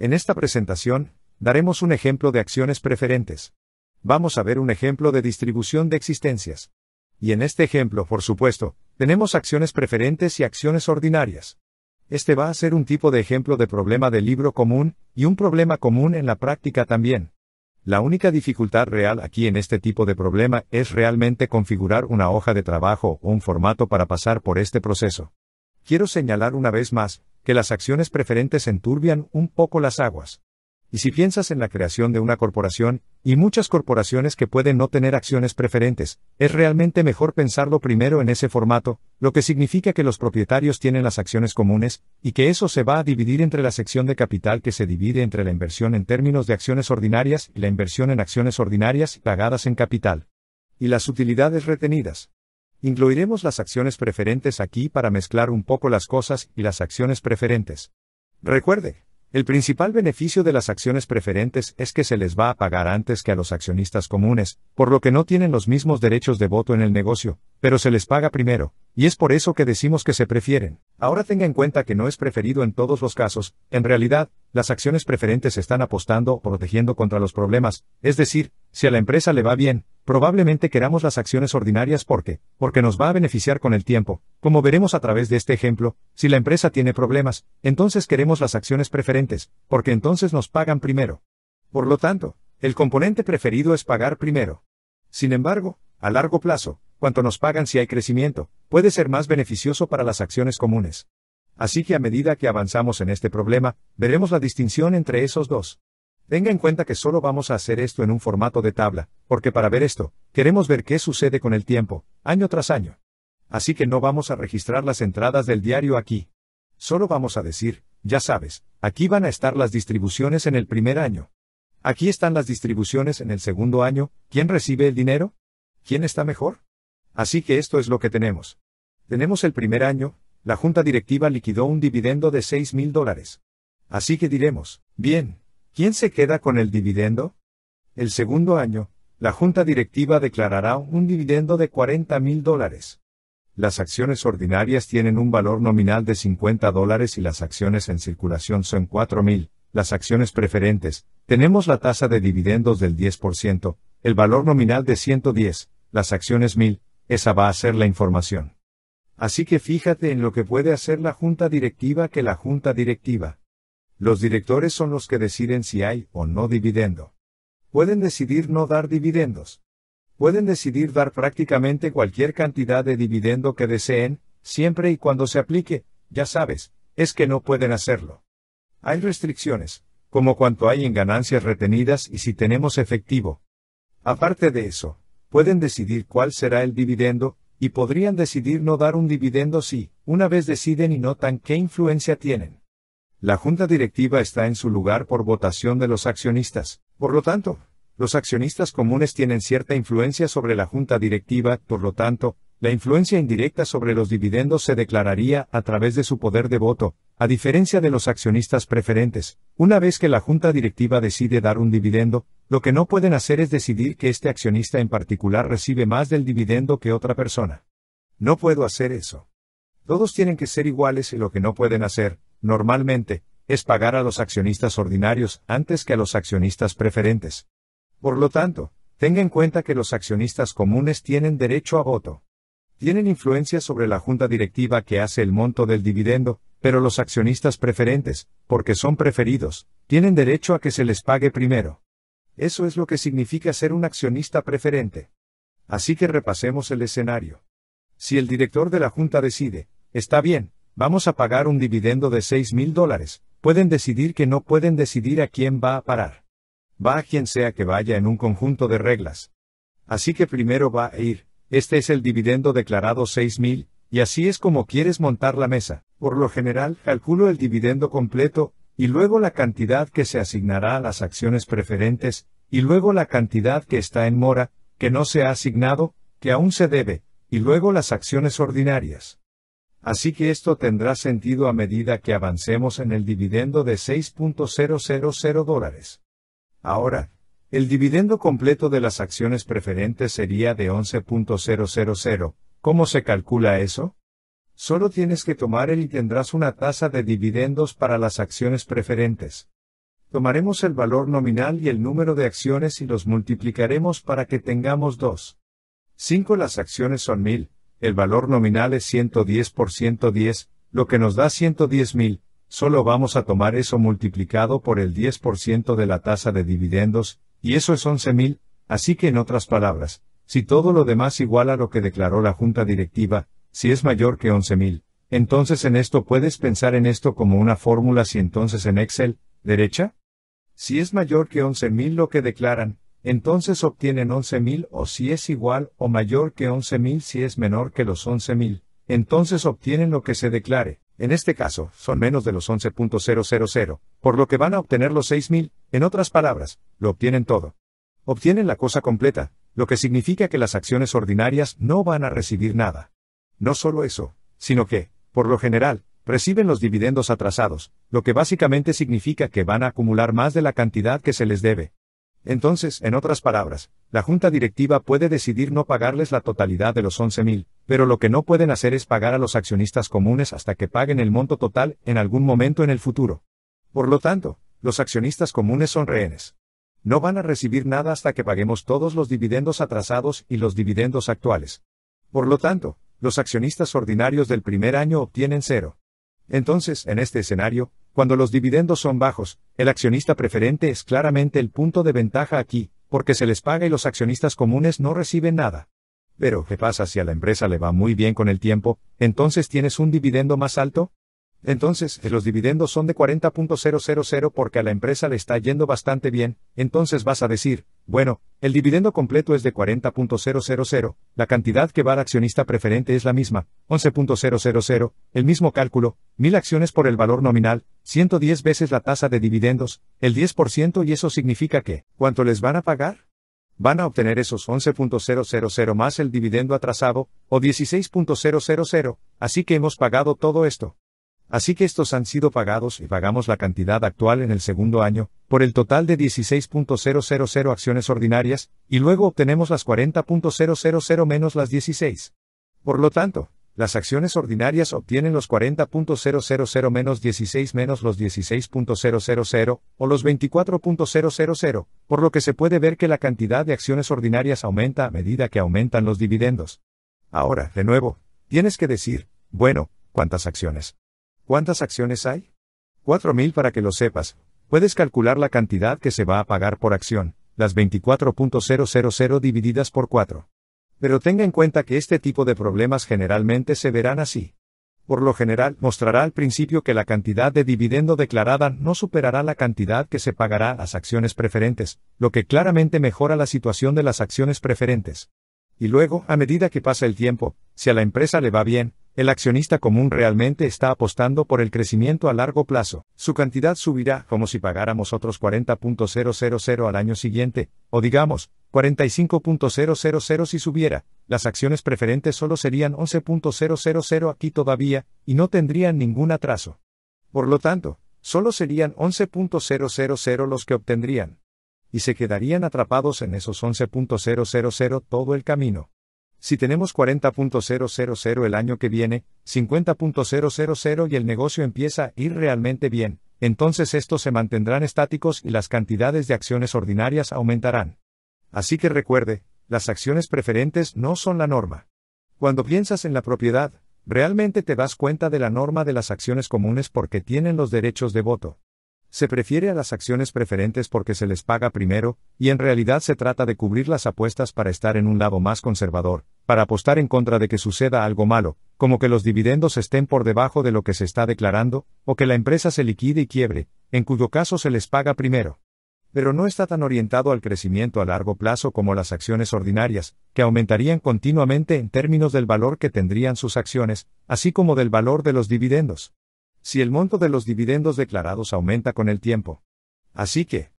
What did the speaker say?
En esta presentación, daremos un ejemplo de acciones preferentes. Vamos a ver un ejemplo de distribución de existencias. Y en este ejemplo, por supuesto, tenemos acciones preferentes y acciones ordinarias. Este va a ser un tipo de ejemplo de problema de libro común, y un problema común en la práctica también. La única dificultad real aquí en este tipo de problema es realmente configurar una hoja de trabajo o un formato para pasar por este proceso. Quiero señalar una vez más, que las acciones preferentes enturbian un poco las aguas. Y si piensas en la creación de una corporación, y muchas corporaciones que pueden no tener acciones preferentes, es realmente mejor pensarlo primero en ese formato, lo que significa que los propietarios tienen las acciones comunes, y que eso se va a dividir entre la sección de capital que se divide entre la inversión en términos de acciones ordinarias y la inversión en acciones ordinarias pagadas en capital. Y las utilidades retenidas. Incluiremos las acciones preferentes aquí para mezclar un poco las cosas y las acciones preferentes. Recuerde, el principal beneficio de las acciones preferentes es que se les va a pagar antes que a los accionistas comunes, por lo que no tienen los mismos derechos de voto en el negocio, pero se les paga primero, y es por eso que decimos que se prefieren. Ahora tenga en cuenta que no es preferido en todos los casos, en realidad, las acciones preferentes están apostando o protegiendo contra los problemas, es decir, si a la empresa le va bien, probablemente queramos las acciones ordinarias porque, porque nos va a beneficiar con el tiempo. Como veremos a través de este ejemplo, si la empresa tiene problemas, entonces queremos las acciones preferentes, porque entonces nos pagan primero. Por lo tanto, el componente preferido es pagar primero. Sin embargo, a largo plazo, cuanto nos pagan si hay crecimiento, puede ser más beneficioso para las acciones comunes. Así que a medida que avanzamos en este problema, veremos la distinción entre esos dos. Tenga en cuenta que solo vamos a hacer esto en un formato de tabla, porque para ver esto, queremos ver qué sucede con el tiempo, año tras año. Así que no vamos a registrar las entradas del diario aquí. Solo vamos a decir, ya sabes, aquí van a estar las distribuciones en el primer año. Aquí están las distribuciones en el segundo año, ¿quién recibe el dinero? ¿Quién está mejor? Así que esto es lo que tenemos. Tenemos el primer año, la junta directiva liquidó un dividendo de 6 mil dólares. Así que diremos, bien, ¿quién se queda con el dividendo? El segundo año, la junta directiva declarará un dividendo de 40 mil dólares. Las acciones ordinarias tienen un valor nominal de 50 dólares y las acciones en circulación son 4 mil. Las acciones preferentes, tenemos la tasa de dividendos del 10%, el valor nominal de 110, las acciones 1000, esa va a ser la información. Así que fíjate en lo que puede hacer la junta directiva que la junta directiva. Los directores son los que deciden si hay o no dividendo. Pueden decidir no dar dividendos. Pueden decidir dar prácticamente cualquier cantidad de dividendo que deseen, siempre y cuando se aplique, ya sabes, es que no pueden hacerlo. Hay restricciones, como cuanto hay en ganancias retenidas y si tenemos efectivo. Aparte de eso, pueden decidir cuál será el dividendo, y podrían decidir no dar un dividendo si, una vez deciden y notan qué influencia tienen. La junta directiva está en su lugar por votación de los accionistas, por lo tanto, los accionistas comunes tienen cierta influencia sobre la junta directiva, por lo tanto, la influencia indirecta sobre los dividendos se declararía a través de su poder de voto, a diferencia de los accionistas preferentes. Una vez que la junta directiva decide dar un dividendo, lo que no pueden hacer es decidir que este accionista en particular recibe más del dividendo que otra persona. No puedo hacer eso. Todos tienen que ser iguales y lo que no pueden hacer, normalmente, es pagar a los accionistas ordinarios antes que a los accionistas preferentes. Por lo tanto, tenga en cuenta que los accionistas comunes tienen derecho a voto tienen influencia sobre la junta directiva que hace el monto del dividendo, pero los accionistas preferentes, porque son preferidos, tienen derecho a que se les pague primero. Eso es lo que significa ser un accionista preferente. Así que repasemos el escenario. Si el director de la junta decide, está bien, vamos a pagar un dividendo de 6 mil dólares, pueden decidir que no pueden decidir a quién va a parar. Va a quien sea que vaya en un conjunto de reglas. Así que primero va a ir, este es el dividendo declarado 6.000, y así es como quieres montar la mesa. Por lo general, calculo el dividendo completo, y luego la cantidad que se asignará a las acciones preferentes, y luego la cantidad que está en mora, que no se ha asignado, que aún se debe, y luego las acciones ordinarias. Así que esto tendrá sentido a medida que avancemos en el dividendo de 6.000 dólares. Ahora, el dividendo completo de las acciones preferentes sería de 11.000. ¿Cómo se calcula eso? Solo tienes que tomar el y tendrás una tasa de dividendos para las acciones preferentes. Tomaremos el valor nominal y el número de acciones y los multiplicaremos para que tengamos dos. 5 las acciones son 1000, el valor nominal es 110 por 110, lo que nos da 110.000, solo vamos a tomar eso multiplicado por el 10% de la tasa de dividendos, y eso es 11.000, así que en otras palabras, si todo lo demás igual a lo que declaró la junta directiva, si es mayor que 11.000, entonces en esto puedes pensar en esto como una fórmula si entonces en Excel, derecha. Si es mayor que 11.000 lo que declaran, entonces obtienen 11.000 o si es igual o mayor que 11.000 si es menor que los 11.000, entonces obtienen lo que se declare. En este caso, son menos de los 11.000, por lo que van a obtener los 6.000, en otras palabras, lo obtienen todo. Obtienen la cosa completa, lo que significa que las acciones ordinarias no van a recibir nada. No solo eso, sino que, por lo general, reciben los dividendos atrasados, lo que básicamente significa que van a acumular más de la cantidad que se les debe. Entonces, en otras palabras, la junta directiva puede decidir no pagarles la totalidad de los 11.000, pero lo que no pueden hacer es pagar a los accionistas comunes hasta que paguen el monto total en algún momento en el futuro. Por lo tanto, los accionistas comunes son rehenes. No van a recibir nada hasta que paguemos todos los dividendos atrasados y los dividendos actuales. Por lo tanto, los accionistas ordinarios del primer año obtienen cero. Entonces, en este escenario, cuando los dividendos son bajos, el accionista preferente es claramente el punto de ventaja aquí, porque se les paga y los accionistas comunes no reciben nada. Pero, ¿qué pasa si a la empresa le va muy bien con el tiempo? Entonces tienes un dividendo más alto. Entonces, eh, los dividendos son de 40.000 porque a la empresa le está yendo bastante bien, entonces vas a decir, bueno, el dividendo completo es de 40.000, la cantidad que va al accionista preferente es la misma, 11.000, el mismo cálculo, 1000 acciones por el valor nominal, 110 veces la tasa de dividendos, el 10% y eso significa que, ¿cuánto les van a pagar? Van a obtener esos 11.000 más el dividendo atrasado, o 16.000, así que hemos pagado todo esto. Así que estos han sido pagados y pagamos la cantidad actual en el segundo año, por el total de 16.000 acciones ordinarias, y luego obtenemos las 40.000 menos las 16. Por lo tanto, las acciones ordinarias obtienen los 40.000 menos 16 menos los 16.000, o los 24.000, por lo que se puede ver que la cantidad de acciones ordinarias aumenta a medida que aumentan los dividendos. Ahora, de nuevo, tienes que decir, bueno, ¿cuántas acciones? ¿Cuántas acciones hay? 4.000 para que lo sepas. Puedes calcular la cantidad que se va a pagar por acción, las 24.000 divididas por 4. Pero tenga en cuenta que este tipo de problemas generalmente se verán así. Por lo general, mostrará al principio que la cantidad de dividendo declarada no superará la cantidad que se pagará a las acciones preferentes, lo que claramente mejora la situación de las acciones preferentes. Y luego, a medida que pasa el tiempo, si a la empresa le va bien, el accionista común realmente está apostando por el crecimiento a largo plazo. Su cantidad subirá como si pagáramos otros 40.000 al año siguiente, o digamos, 45.000 si subiera. Las acciones preferentes solo serían 11.000 aquí todavía, y no tendrían ningún atraso. Por lo tanto, solo serían 11.000 los que obtendrían. Y se quedarían atrapados en esos 11.000 todo el camino. Si tenemos 40.000 el año que viene, 50.000 y el negocio empieza a ir realmente bien, entonces estos se mantendrán estáticos y las cantidades de acciones ordinarias aumentarán. Así que recuerde, las acciones preferentes no son la norma. Cuando piensas en la propiedad, realmente te das cuenta de la norma de las acciones comunes porque tienen los derechos de voto. Se prefiere a las acciones preferentes porque se les paga primero, y en realidad se trata de cubrir las apuestas para estar en un lado más conservador, para apostar en contra de que suceda algo malo, como que los dividendos estén por debajo de lo que se está declarando, o que la empresa se liquide y quiebre, en cuyo caso se les paga primero pero no está tan orientado al crecimiento a largo plazo como las acciones ordinarias, que aumentarían continuamente en términos del valor que tendrían sus acciones, así como del valor de los dividendos si el monto de los dividendos declarados aumenta con el tiempo. Así que,